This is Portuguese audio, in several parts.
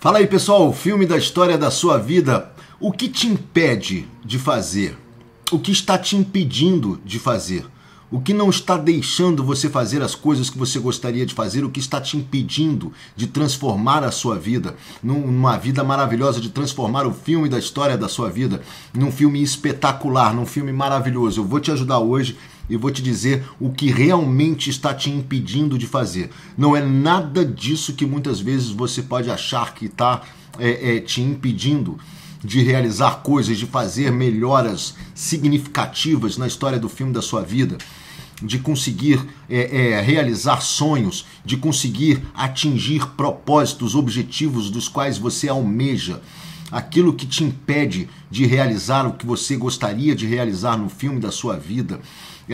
Fala aí, pessoal, filme da história da sua vida. O que te impede de fazer? O que está te impedindo de fazer? O que não está deixando você fazer as coisas que você gostaria de fazer? O que está te impedindo de transformar a sua vida numa vida maravilhosa, de transformar o filme da história da sua vida num filme espetacular, num filme maravilhoso? Eu vou te ajudar hoje e vou te dizer o que realmente está te impedindo de fazer. Não é nada disso que muitas vezes você pode achar que está é, é, te impedindo de realizar coisas, de fazer melhoras significativas na história do filme da sua vida, de conseguir é, é, realizar sonhos, de conseguir atingir propósitos, objetivos dos quais você almeja. Aquilo que te impede de realizar o que você gostaria de realizar no filme da sua vida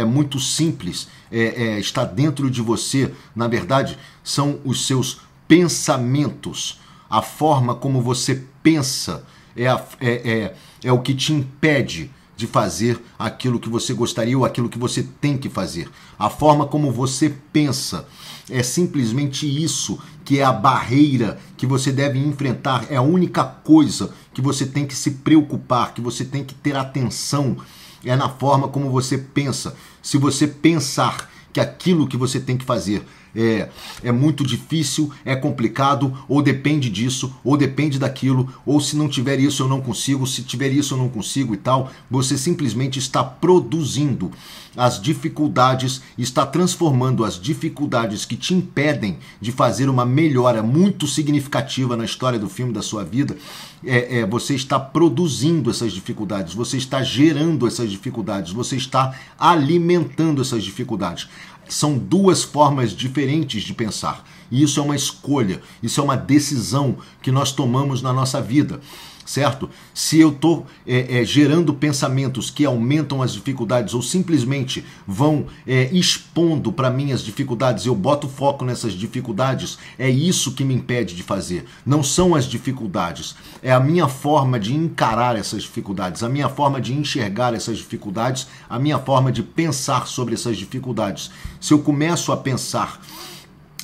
é muito simples, é, é, está dentro de você. Na verdade, são os seus pensamentos. A forma como você pensa é, a, é, é, é o que te impede de fazer aquilo que você gostaria ou aquilo que você tem que fazer. A forma como você pensa é simplesmente isso que é a barreira que você deve enfrentar, é a única coisa que você tem que se preocupar, que você tem que ter atenção. É na forma como você pensa se você pensar que aquilo que você tem que fazer é, é muito difícil, é complicado, ou depende disso, ou depende daquilo, ou se não tiver isso eu não consigo, se tiver isso eu não consigo e tal. Você simplesmente está produzindo as dificuldades, está transformando as dificuldades que te impedem de fazer uma melhora muito significativa na história do filme da sua vida. É, é, você está produzindo essas dificuldades, você está gerando essas dificuldades, você está alimentando essas dificuldades. São duas formas diferentes de pensar. E isso é uma escolha, isso é uma decisão que nós tomamos na nossa vida certo? Se eu estou é, é, gerando pensamentos que aumentam as dificuldades ou simplesmente vão é, expondo para mim as dificuldades, eu boto foco nessas dificuldades, é isso que me impede de fazer. Não são as dificuldades, é a minha forma de encarar essas dificuldades, a minha forma de enxergar essas dificuldades, a minha forma de pensar sobre essas dificuldades. Se eu começo a pensar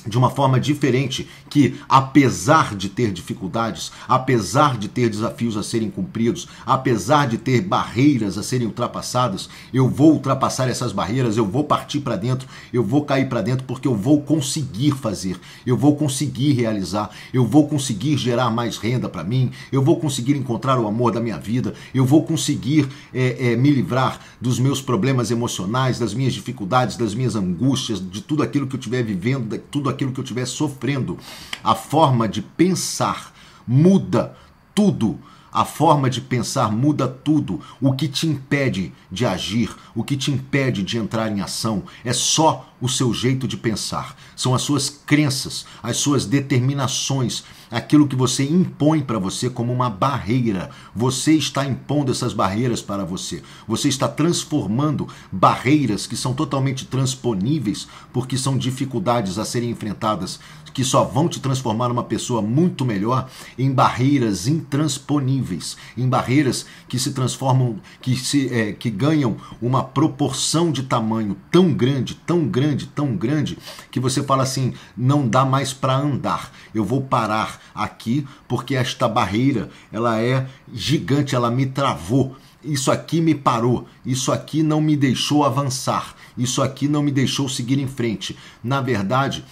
de uma forma diferente, que apesar de ter dificuldades, apesar de ter desafios a serem cumpridos, apesar de ter barreiras a serem ultrapassadas, eu vou ultrapassar essas barreiras, eu vou partir para dentro, eu vou cair para dentro porque eu vou conseguir fazer, eu vou conseguir realizar, eu vou conseguir gerar mais renda para mim, eu vou conseguir encontrar o amor da minha vida, eu vou conseguir é, é, me livrar dos meus problemas emocionais, das minhas dificuldades, das minhas angústias, de tudo aquilo que eu estiver vivendo, de tudo aquilo que eu estiver sofrendo. A forma de pensar muda tudo. A forma de pensar muda tudo. O que te impede de agir, o que te impede de entrar em ação, é só o seu jeito de pensar. São as suas crenças, as suas determinações aquilo que você impõe para você como uma barreira. Você está impondo essas barreiras para você. Você está transformando barreiras que são totalmente transponíveis porque são dificuldades a serem enfrentadas que só vão te transformar numa pessoa muito melhor em barreiras intransponíveis, em barreiras que se transformam, que, se, é, que ganham uma proporção de tamanho tão grande, tão grande, tão grande, que você fala assim: não dá mais para andar, eu vou parar aqui porque esta barreira ela é gigante, ela me travou isso aqui me parou, isso aqui não me deixou avançar, isso aqui não me deixou seguir em frente. Na verdade,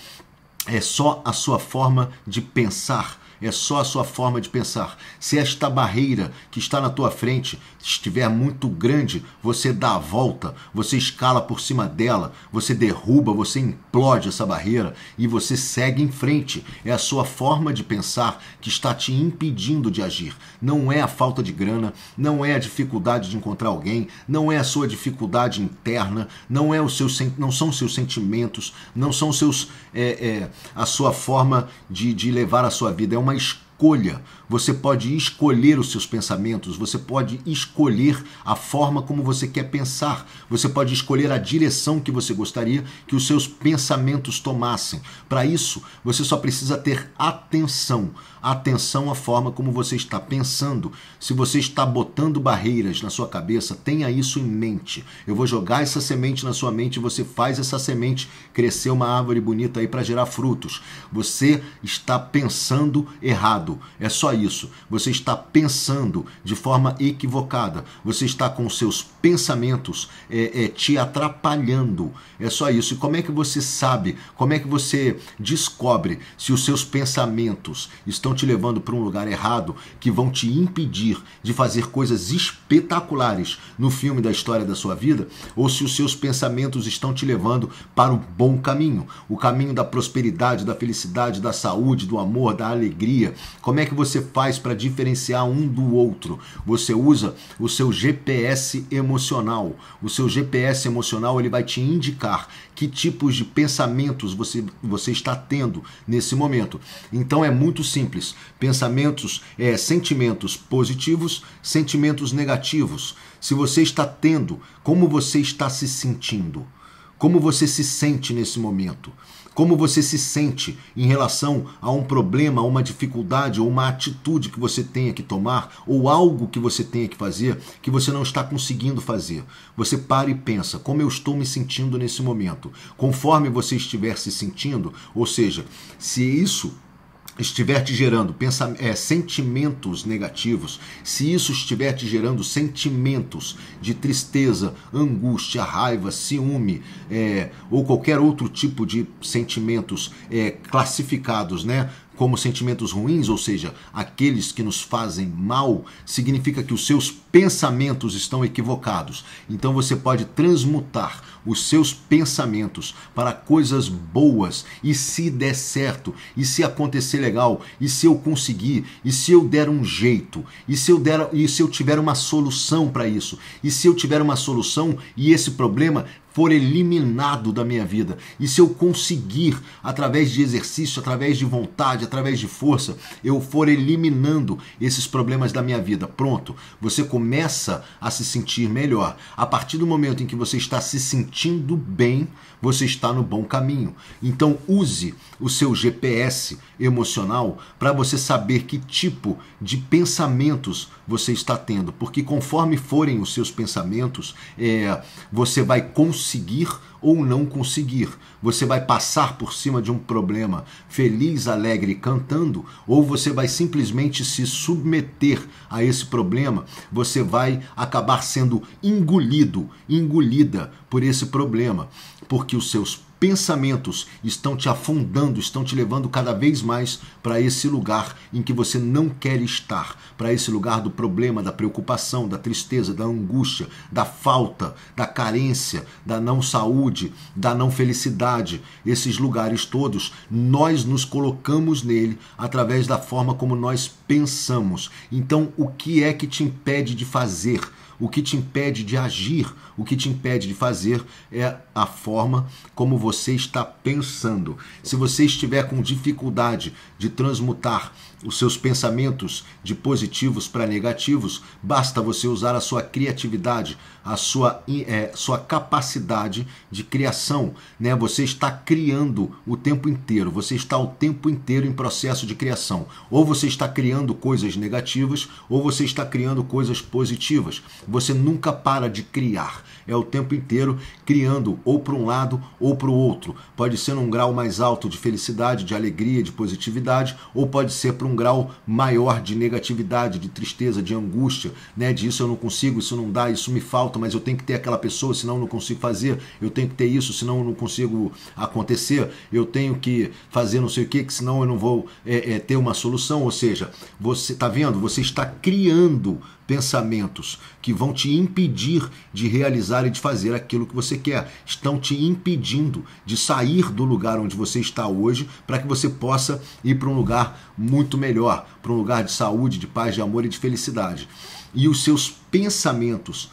é só a sua forma de pensar é só a sua forma de pensar. Se esta barreira que está na tua frente estiver muito grande, você dá a volta, você escala por cima dela, você derruba, você implode essa barreira e você segue em frente. É a sua forma de pensar que está te impedindo de agir. Não é a falta de grana, não é a dificuldade de encontrar alguém, não é a sua dificuldade interna, não é o seu, não são os seus sentimentos, não são seus é, é, a sua forma de, de levar a sua vida. É uma uma escolha você pode escolher os seus pensamentos, você pode escolher a forma como você quer pensar, você pode escolher a direção que você gostaria que os seus pensamentos tomassem. Para isso, você só precisa ter atenção. Atenção à forma como você está pensando. Se você está botando barreiras na sua cabeça, tenha isso em mente. Eu vou jogar essa semente na sua mente e você faz essa semente crescer uma árvore bonita aí para gerar frutos. Você está pensando errado. É só isso. Você está pensando de forma equivocada. Você está com seus pensamentos é, é, te atrapalhando. É só isso. E como é que você sabe? Como é que você descobre se os seus pensamentos estão te levando para um lugar errado que vão te impedir de fazer coisas espetaculares no filme da história da sua vida? Ou se os seus pensamentos estão te levando para o bom caminho, o caminho da prosperidade, da felicidade, da saúde, do amor, da alegria? Como é que você faz para diferenciar um do outro? Você usa o seu GPS emocional. O seu GPS emocional ele vai te indicar que tipos de pensamentos você, você está tendo nesse momento. Então é muito simples. Pensamentos, é, sentimentos positivos, sentimentos negativos. Se você está tendo, como você está se sentindo? Como você se sente nesse momento? Como você se sente em relação a um problema, a uma dificuldade ou uma atitude que você tenha que tomar ou algo que você tenha que fazer que você não está conseguindo fazer. Você para e pensa: como eu estou me sentindo nesse momento? Conforme você estiver se sentindo, ou seja, se isso estiver te gerando é, sentimentos negativos, se isso estiver te gerando sentimentos de tristeza, angústia, raiva, ciúme é, ou qualquer outro tipo de sentimentos é, classificados, né? como sentimentos ruins, ou seja, aqueles que nos fazem mal, significa que os seus pensamentos estão equivocados. Então você pode transmutar os seus pensamentos para coisas boas e se der certo, e se acontecer legal, e se eu conseguir, e se eu der um jeito, e se eu der e se eu tiver uma solução para isso, e se eu tiver uma solução e esse problema for eliminado da minha vida. E se eu conseguir, através de exercício, através de vontade, através de força, eu for eliminando esses problemas da minha vida. Pronto, você começa a se sentir melhor. A partir do momento em que você está se sentindo bem, você está no bom caminho. Então use o seu GPS emocional para você saber que tipo de pensamentos você está tendo, porque conforme forem os seus pensamentos, é, você vai conseguir ou não conseguir. Você vai passar por cima de um problema feliz, alegre, cantando, ou você vai simplesmente se submeter a esse problema. Você vai acabar sendo engolido, engolida por esse problema porque os seus pensamentos estão te afundando, estão te levando cada vez mais para esse lugar em que você não quer estar, para esse lugar do problema, da preocupação, da tristeza, da angústia, da falta, da carência, da não saúde, da não felicidade. Esses lugares todos, nós nos colocamos nele através da forma como nós pensamos. Então, o que é que te impede de fazer? O que te impede de agir, o que te impede de fazer é a forma como você está pensando. Se você estiver com dificuldade de transmutar os seus pensamentos de positivos para negativos, basta você usar a sua criatividade, a sua, é, sua capacidade de criação. Né? Você está criando o tempo inteiro, você está o tempo inteiro em processo de criação. Ou você está criando coisas negativas, ou você está criando coisas positivas. Você nunca para de criar é o tempo inteiro criando ou para um lado ou para o outro. Pode ser num grau mais alto de felicidade, de alegria, de positividade, ou pode ser para um grau maior de negatividade, de tristeza, de angústia, né? De isso eu não consigo, isso não dá, isso me falta, mas eu tenho que ter aquela pessoa, senão eu não consigo fazer, eu tenho que ter isso, senão eu não consigo acontecer, eu tenho que fazer não sei o que, que senão eu não vou é, é, ter uma solução. Ou seja, você está vendo, você está criando pensamentos que vão te impedir de realizar deixarem de fazer aquilo que você quer. Estão te impedindo de sair do lugar onde você está hoje para que você possa ir para um lugar muito melhor, para um lugar de saúde, de paz, de amor e de felicidade. E os seus pensamentos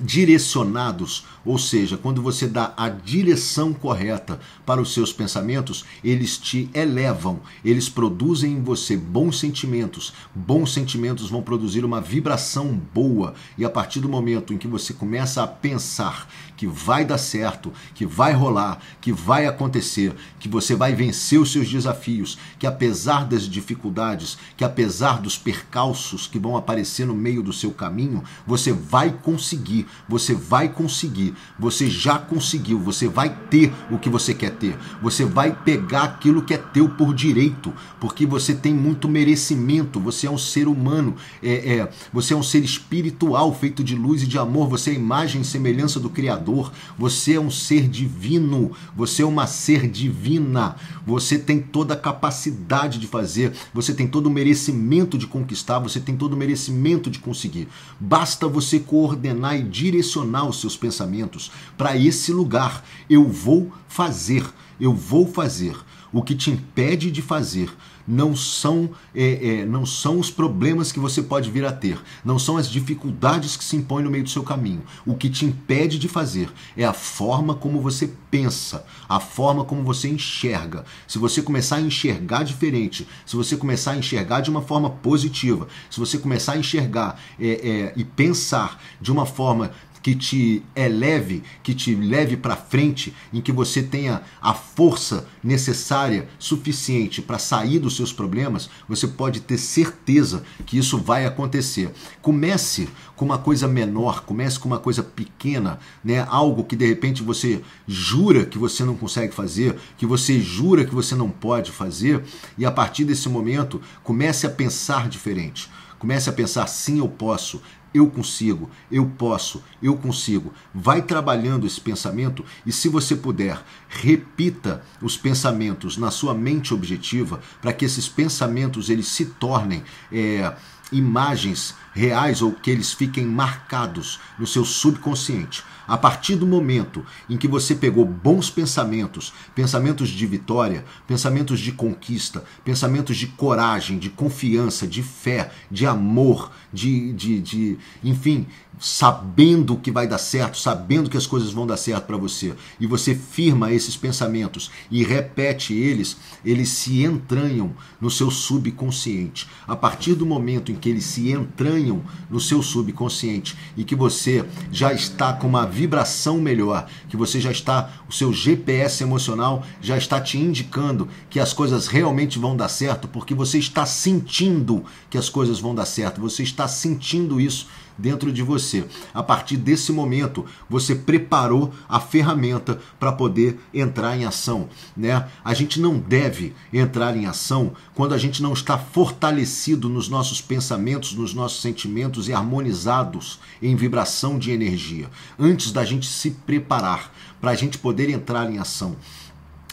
direcionados, ou seja, quando você dá a direção correta para os seus pensamentos, eles te elevam, eles produzem em você bons sentimentos. Bons sentimentos vão produzir uma vibração boa, e a partir do momento em que você começa a pensar que vai dar certo, que vai rolar, que vai acontecer, que você vai vencer os seus desafios, que apesar das dificuldades, que apesar dos percalços que vão aparecer no meio do seu caminho, você vai conseguir, você vai conseguir, você já conseguiu, você vai ter o que você quer ter, você vai pegar aquilo que é teu por direito, porque você tem muito merecimento, você é um ser humano, é, é você é um ser espiritual feito de luz e de amor, você é a imagem e semelhança do Criador você é um ser divino, você é uma ser divina, você tem toda a capacidade de fazer, você tem todo o merecimento de conquistar, você tem todo o merecimento de conseguir. Basta você coordenar e direcionar os seus pensamentos para esse lugar. Eu vou fazer, eu vou fazer. O que te impede de fazer não são, é, é, não são os problemas que você pode vir a ter, não são as dificuldades que se impõem no meio do seu caminho. O que te impede de fazer é a forma como você pensa, a forma como você enxerga. Se você começar a enxergar diferente, se você começar a enxergar de uma forma positiva, se você começar a enxergar é, é e pensar de uma forma que te eleve, é que te leve para frente, em que você tenha a força necessária, suficiente para sair dos seus problemas, você pode ter certeza que isso vai acontecer. Comece com uma coisa menor, comece com uma coisa pequena, né? Algo que de repente você jura que você não consegue fazer, que você jura que você não pode fazer, e a partir desse momento comece a pensar diferente. Comece a pensar sim, eu posso. Eu consigo, eu posso, eu consigo. Vai trabalhando esse pensamento e, se você puder, repita os pensamentos na sua mente objetiva para que esses pensamentos eles se tornem é, imagens reais ou que eles fiquem marcados no seu subconsciente a partir do momento em que você pegou bons pensamentos, pensamentos de vitória, pensamentos de conquista, pensamentos de coragem, de confiança, de fé, de amor, de, de, de enfim, sabendo que vai dar certo, sabendo que as coisas vão dar certo para você, e você firma esses pensamentos e repete eles, eles se entranham no seu subconsciente. A partir do momento em que eles se entranham no seu subconsciente e que você já está com uma vibração melhor, que você já está, o seu GPS emocional já está te indicando que as coisas realmente vão dar certo, porque você está sentindo que as coisas vão dar certo, você está sentindo isso dentro de você. A partir desse momento, você preparou a ferramenta para poder entrar em ação, né? A gente não deve entrar em ação quando a gente não está fortalecido nos nossos pensamentos, nos nossos sentimentos e harmonizados em vibração de energia. Antes da gente se preparar para a gente poder entrar em ação,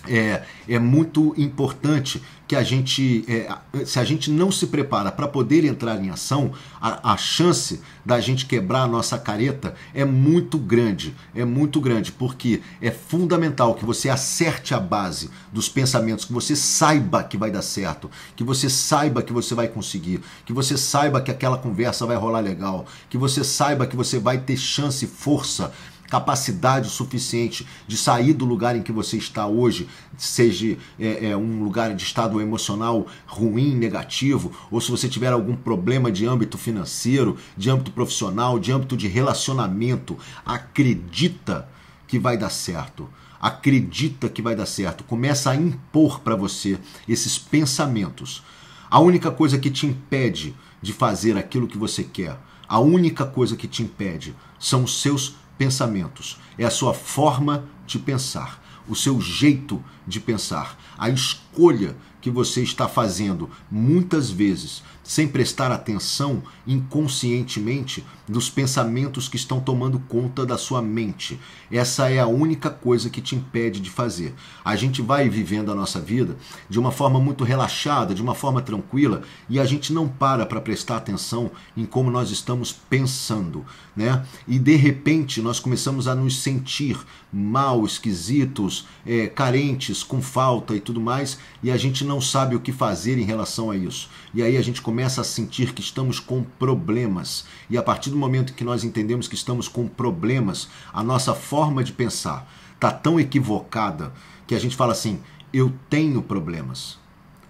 é, é muito importante que a gente, é, se a gente não se prepara para poder entrar em ação, a, a, chance da gente quebrar a nossa careta é muito grande, é muito grande, porque é fundamental que você acerte a base dos pensamentos, que você saiba que vai dar certo, que você saiba que você vai conseguir, que você saiba que aquela conversa vai rolar legal, que você saiba que você vai ter chance e força capacidade suficiente de sair do lugar em que você está hoje, seja é, é, um lugar de estado emocional ruim, negativo, ou se você tiver algum problema de âmbito financeiro, de âmbito profissional, de âmbito de relacionamento, acredita que vai dar certo. Acredita que vai dar certo. Começa a impor para você esses pensamentos. A única coisa que te impede de fazer aquilo que você quer, a única coisa que te impede são os seus pensamentos pensamentos, é a sua forma de pensar, o seu jeito de pensar, a escolha que você está fazendo muitas vezes sem prestar atenção inconscientemente nos pensamentos que estão tomando conta da sua mente. Essa é a única coisa que te impede de fazer. A gente vai vivendo a nossa vida de uma forma muito relaxada, de uma forma tranquila, e a gente não para para prestar atenção em como nós estamos pensando, né? E de repente nós começamos a nos sentir mal, esquisitos, é, carentes, com falta e tudo mais, e a gente não sabe o que fazer em relação a isso. E aí a gente começa começa a sentir que estamos com problemas. E a partir do momento que nós entendemos que estamos com problemas, a nossa forma de pensar está tão equivocada que a gente fala assim: eu tenho problemas.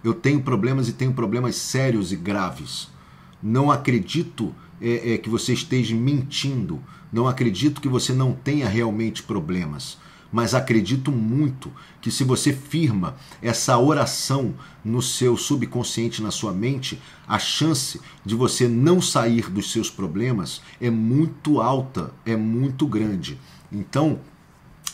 Eu tenho problemas e tenho problemas sérios e graves. Não acredito é, é, que você esteja mentindo. Não acredito que você não tenha realmente problemas mas acredito muito que se você firma essa oração no seu subconsciente, na sua mente, a chance de você não sair dos seus problemas é muito alta, é muito grande. Então,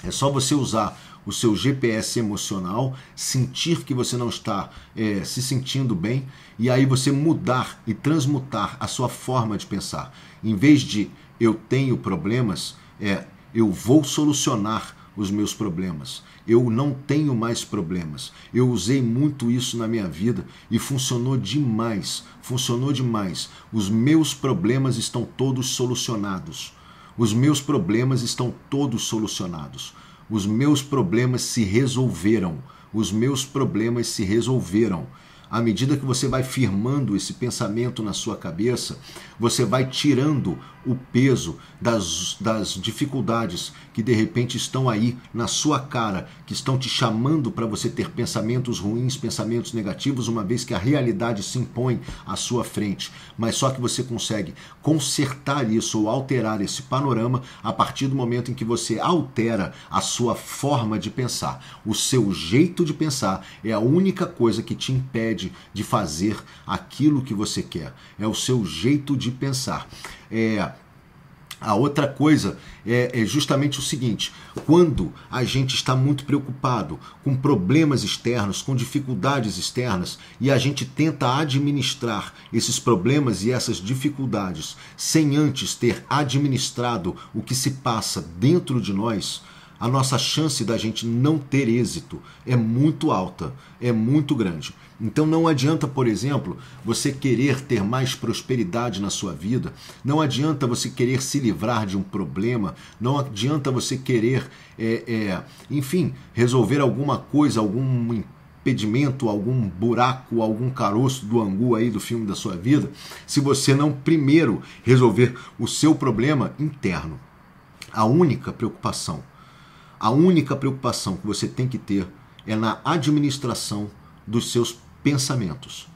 é só você usar o seu GPS emocional, sentir que você não está é, se sentindo bem e aí você mudar e transmutar a sua forma de pensar. Em vez de eu tenho problemas, é eu vou solucionar os meus problemas. Eu não tenho mais problemas. Eu usei muito isso na minha vida e funcionou demais. Funcionou demais. Os meus problemas estão todos solucionados. Os meus problemas estão todos solucionados. Os meus problemas se resolveram. Os meus problemas se resolveram. À medida que você vai firmando esse pensamento na sua cabeça, você vai tirando o peso das, das dificuldades que de repente estão aí na sua cara, que estão te chamando para você ter pensamentos ruins, pensamentos negativos, uma vez que a realidade se impõe à sua frente. Mas só que você consegue consertar isso ou alterar esse panorama a partir do momento em que você altera a sua forma de pensar. O seu jeito de pensar é a única coisa que te impede de, de fazer aquilo que você quer. É o seu jeito de pensar. É, a outra coisa é, é, justamente o seguinte: quando a gente está muito preocupado com problemas externos, com dificuldades externas, e a gente tenta administrar esses problemas e essas dificuldades sem antes ter administrado o que se passa dentro de nós, a nossa chance da gente não ter êxito é muito alta, é muito grande. Então não adianta, por exemplo, você querer ter mais prosperidade na sua vida, não adianta você querer se livrar de um problema, não adianta você querer, é, é, enfim, resolver alguma coisa, algum impedimento, algum buraco, algum caroço do angu aí do filme da sua vida, se você não primeiro resolver o seu problema interno. A única preocupação a única preocupação que você tem que ter é na administração dos seus pensamentos.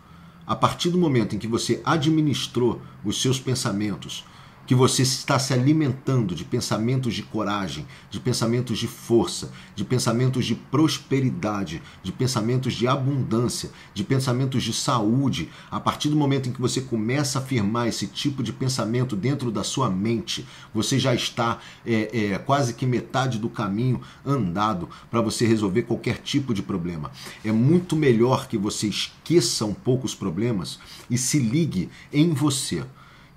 A partir do momento em que você administrou os seus pensamentos, que você está se alimentando de pensamentos de coragem, de pensamentos de força, de pensamentos de prosperidade, de pensamentos de abundância, de pensamentos de saúde. A partir do momento em que você começa a afirmar esse tipo de pensamento dentro da sua mente, você já está é, é, quase que metade do caminho andado para você resolver qualquer tipo de problema. É muito melhor que você esqueça um pouco os problemas e se ligue em você.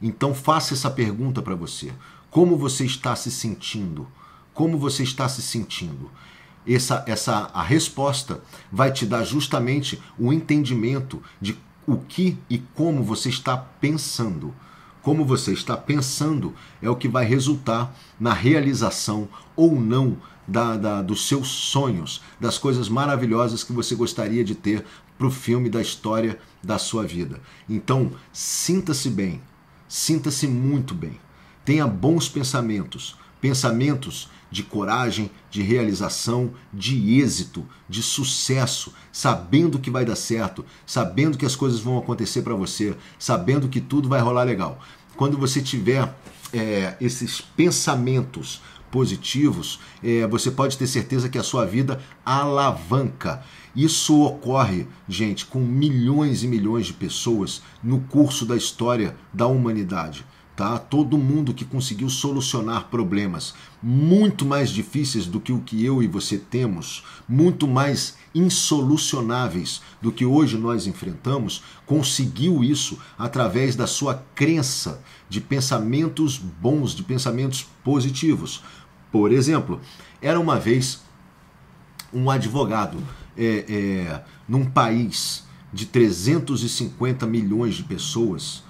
Então faça essa pergunta para você. Como você está se sentindo? Como você está se sentindo? Essa, essa a resposta vai te dar justamente o entendimento de o que e como você está pensando. Como você está pensando é o que vai resultar na realização ou não da, da, dos seus sonhos, das coisas maravilhosas que você gostaria de ter para o filme da história da sua vida. Então, sinta-se bem, Sinta-se muito bem. Tenha bons pensamentos, pensamentos de coragem, de realização, de êxito, de sucesso, sabendo que vai dar certo, sabendo que as coisas vão acontecer para você, sabendo que tudo vai rolar legal. Quando você tiver é, esses pensamentos positivos, é, você pode ter certeza que a sua vida alavanca. Isso ocorre, gente, com milhões e milhões de pessoas no curso da história da humanidade. Tá? Todo mundo que conseguiu solucionar problemas muito mais difíceis do que o que eu e você temos, muito mais insolucionáveis do que hoje nós enfrentamos, conseguiu isso através da sua crença de pensamentos bons, de pensamentos positivos. Por exemplo, era uma vez um advogado é, é, num país de 350 milhões de pessoas.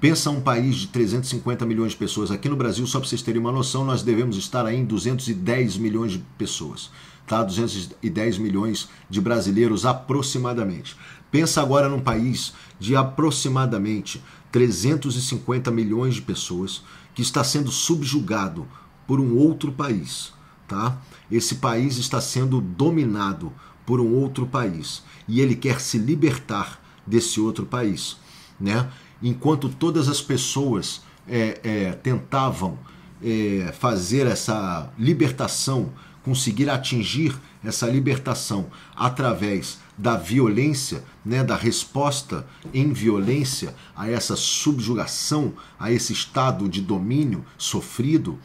Pensa um país de 350 milhões de pessoas. Aqui no Brasil, só para vocês terem uma noção, nós devemos estar aí em 210 milhões de pessoas. Tá? 210 milhões de brasileiros aproximadamente. Pensa agora num país de aproximadamente 350 milhões de pessoas que está sendo subjugado por um outro país, tá? Esse país está sendo dominado por um outro país e ele quer se libertar desse outro país, né? Enquanto todas as pessoas é, é, tentavam é, fazer essa libertação, conseguir atingir essa libertação através da violência, né, da resposta em violência a essa subjugação, a esse estado de domínio sofrido,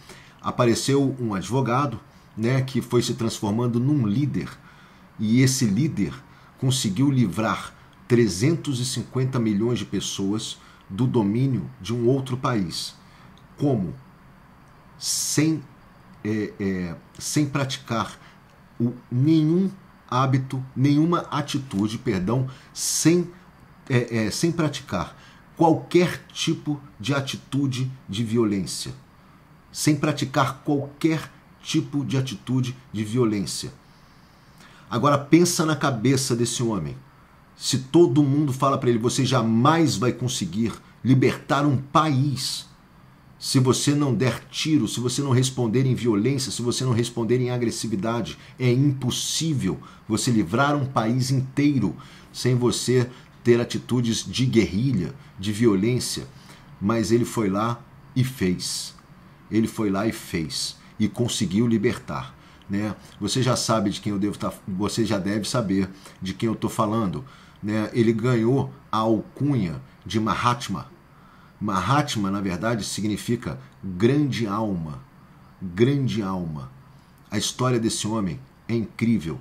apareceu um advogado, né, que foi se transformando num líder, e esse líder conseguiu livrar 350 milhões de pessoas do domínio de um outro país. Como? Sem, é, é, sem praticar o, nenhum hábito, nenhuma atitude, perdão, sem, é, é sem praticar qualquer tipo de atitude de violência sem praticar qualquer tipo de atitude de violência. Agora pensa na cabeça desse homem. Se todo mundo fala para ele, você jamais vai conseguir libertar um país se você não der tiro, se você não responder em violência, se você não responder em agressividade, é impossível você livrar um país inteiro sem você ter atitudes de guerrilha, de violência. Mas ele foi lá e fez ele foi lá e fez e conseguiu libertar. Né? Você já sabe de quem eu devo estar, tá, você já deve saber de quem eu estou falando. Né? Ele ganhou a alcunha de Mahatma. Mahatma, na verdade, significa grande alma, grande alma. A história desse homem é incrível.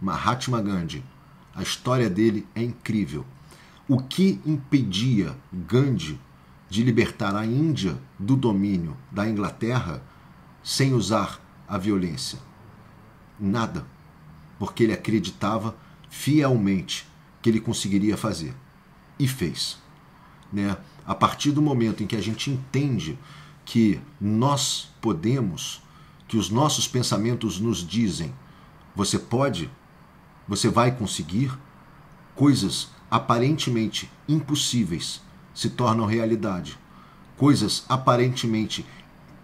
Mahatma Gandhi, a história dele é incrível. O que impedia Gandhi de libertar a Índia do domínio da Inglaterra sem usar a violência? Nada, porque ele acreditava fielmente que ele conseguiria fazer e fez. Né? A partir do momento em que a gente entende que nós podemos, que os nossos pensamentos nos dizem, você pode, você vai conseguir coisas aparentemente impossíveis se tornam realidade. Coisas aparentemente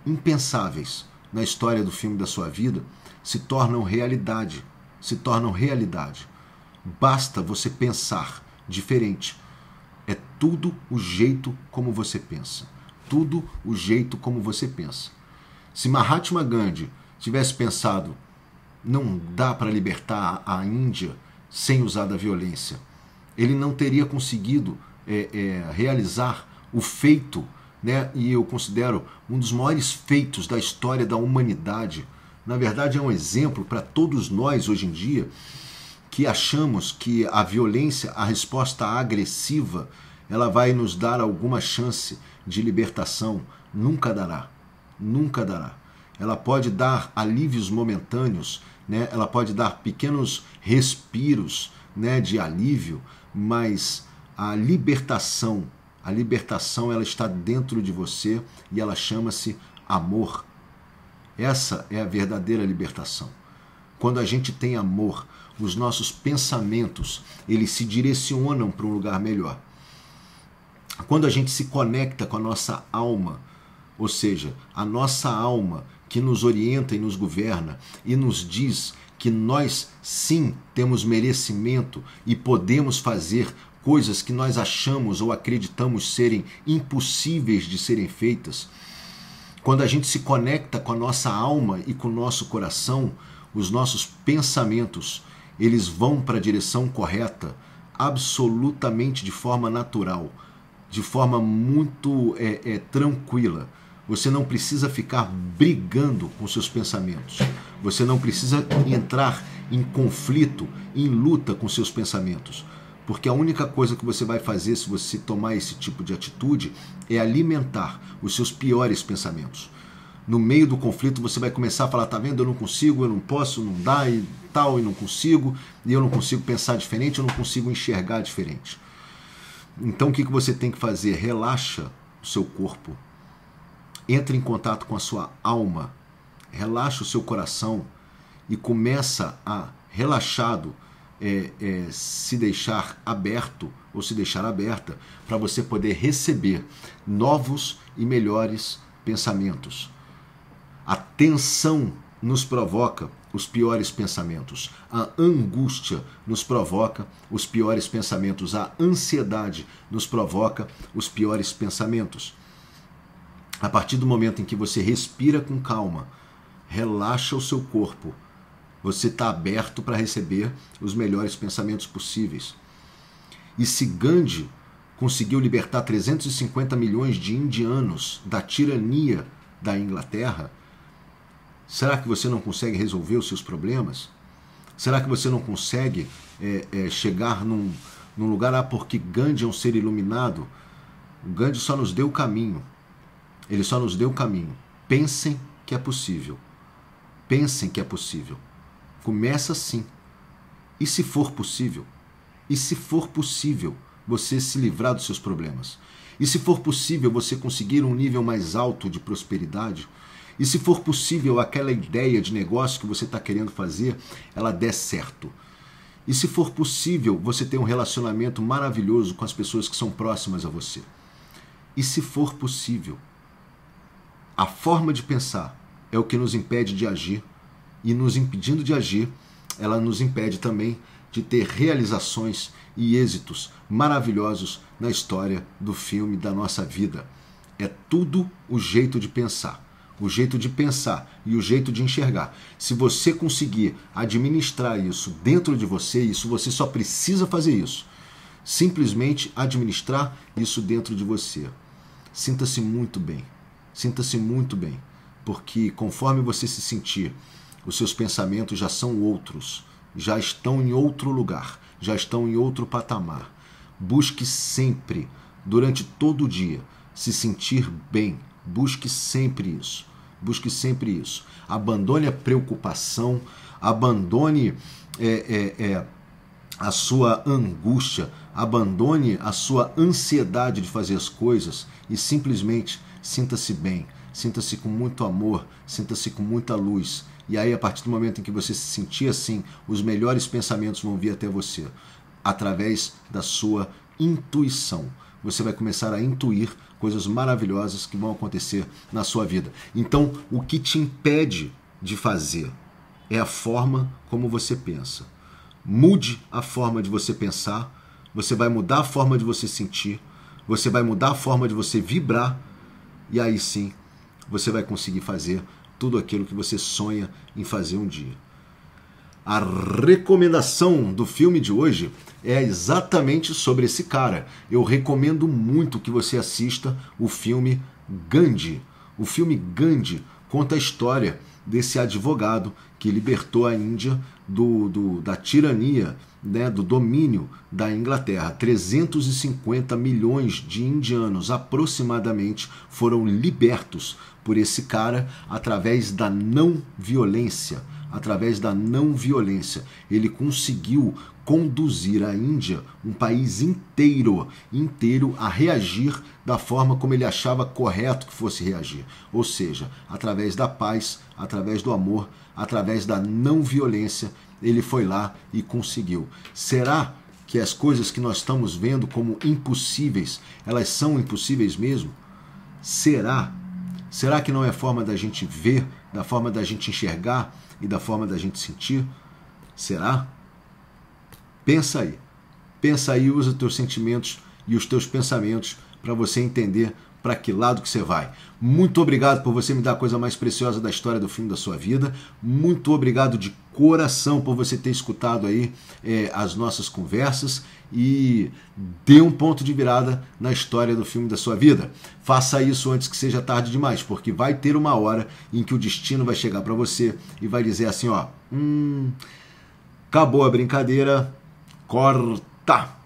impensáveis na história do filme da sua vida se tornam realidade, se tornam realidade. Basta você pensar diferente. É tudo o jeito como você pensa. Tudo o jeito como você pensa. Se Mahatma Gandhi tivesse pensado não dá para libertar a Índia sem usar da violência, ele não teria conseguido é, é, realizar o feito, né? e eu considero um dos maiores feitos da história da humanidade. Na verdade, é um exemplo para todos nós hoje em dia que achamos que a violência, a resposta agressiva, ela vai nos dar alguma chance de libertação. Nunca dará. Nunca dará. Ela pode dar alívios momentâneos, né? ela pode dar pequenos respiros né, de alívio, mas a libertação. A libertação ela está dentro de você e ela chama-se amor. Essa é a verdadeira libertação. Quando a gente tem amor, os nossos pensamentos, eles se direcionam para um lugar melhor. Quando a gente se conecta com a nossa alma, ou seja, a nossa alma que nos orienta e nos governa e nos diz que nós sim temos merecimento e podemos fazer coisas que nós achamos ou acreditamos serem impossíveis de serem feitas, quando a gente se conecta com a nossa alma e com o nosso coração, os nossos pensamentos, eles vão para a direção correta absolutamente de forma natural, de forma muito é, é, tranquila. Você não precisa ficar brigando com seus pensamentos. Você não precisa entrar em conflito, em luta com seus pensamentos. Porque a única coisa que você vai fazer se você tomar esse tipo de atitude é alimentar os seus piores pensamentos. No meio do conflito você vai começar a falar, tá vendo? Eu não consigo, eu não posso, não dá e tal, e não consigo, e eu não consigo pensar diferente, eu não consigo enxergar diferente. Então o que, que você tem que fazer? Relaxa o seu corpo. Entre em contato com a sua alma. Relaxa o seu coração e começa a, relaxado, é, é, se deixar aberto ou se deixar aberta para você poder receber novos e melhores pensamentos. A tensão nos provoca os piores pensamentos. A angústia nos provoca os piores pensamentos. A ansiedade nos provoca os piores pensamentos. A partir do momento em que você respira com calma, relaxa o seu corpo você está aberto para receber os melhores pensamentos possíveis. E se Gandhi conseguiu libertar 350 milhões de indianos da tirania da Inglaterra, será que você não consegue resolver os seus problemas? Será que você não consegue é, é, chegar num, num lugar, ah, porque Gandhi é um ser iluminado? Gandhi só nos deu o caminho. Ele só nos deu o caminho. Pensem que é possível. Pensem que é possível. Começa assim. E se for possível? E se for possível você se livrar dos seus problemas? E se for possível você conseguir um nível mais alto de prosperidade? E se for possível aquela ideia de negócio que você está querendo fazer, ela der certo? E se for possível você ter um relacionamento maravilhoso com as pessoas que são próximas a você? E se for possível? A forma de pensar é o que nos impede de agir e nos impedindo de agir, ela nos impede também de ter realizações e êxitos maravilhosos na história do filme da nossa vida. É tudo o jeito de pensar. O jeito de pensar e o jeito de enxergar. Se você conseguir administrar isso dentro de você, isso você só precisa fazer isso. Simplesmente administrar isso dentro de você. Sinta-se muito bem. Sinta-se muito bem, porque conforme você se sentir os seus pensamentos já são outros, já estão em outro lugar, já estão em outro patamar. Busque sempre, durante todo o dia, se sentir bem. Busque sempre isso. Busque sempre isso. Abandone a preocupação, abandone é, é, é, a sua angústia, abandone a sua ansiedade de fazer as coisas e simplesmente sinta-se bem, sinta-se com muito amor, sinta-se com muita luz, e aí, a partir do momento em que você se sentir assim, os melhores pensamentos vão vir até você, através da sua intuição. Você vai começar a intuir coisas maravilhosas que vão acontecer na sua vida. Então, o que te impede de fazer é a forma como você pensa. Mude a forma de você pensar, você vai mudar a forma de você sentir, você vai mudar a forma de você vibrar, e aí sim você vai conseguir fazer tudo aquilo que você sonha em fazer um dia. A recomendação do filme de hoje é exatamente sobre esse cara. Eu recomendo muito que você assista o filme Gandhi. O filme Gandhi conta a história desse advogado que libertou a Índia do, do da tirania, né, do domínio da Inglaterra. 350 milhões de indianos aproximadamente foram libertos por esse cara através da não violência através da não violência. Ele conseguiu conduzir a Índia, um país inteiro, inteiro a reagir da forma como ele achava correto que fosse reagir, ou seja, através da paz, através do amor, através da não violência, ele foi lá e conseguiu. Será que as coisas que nós estamos vendo como impossíveis, elas são impossíveis mesmo? Será? Será que não é forma da gente ver, da forma da gente enxergar? e da forma da gente sentir? Será? Pensa aí. Pensa aí, usa os teus sentimentos e os teus pensamentos para você entender para que lado que você vai. Muito obrigado por você me dar a coisa mais preciosa da história do filme da sua vida. Muito obrigado de coração por você ter escutado aí é, as nossas conversas e dê um ponto de virada na história do filme da sua vida. Faça isso antes que seja tarde demais, porque vai ter uma hora em que o destino vai chegar para você e vai dizer assim, ó, hum, acabou a brincadeira, corta.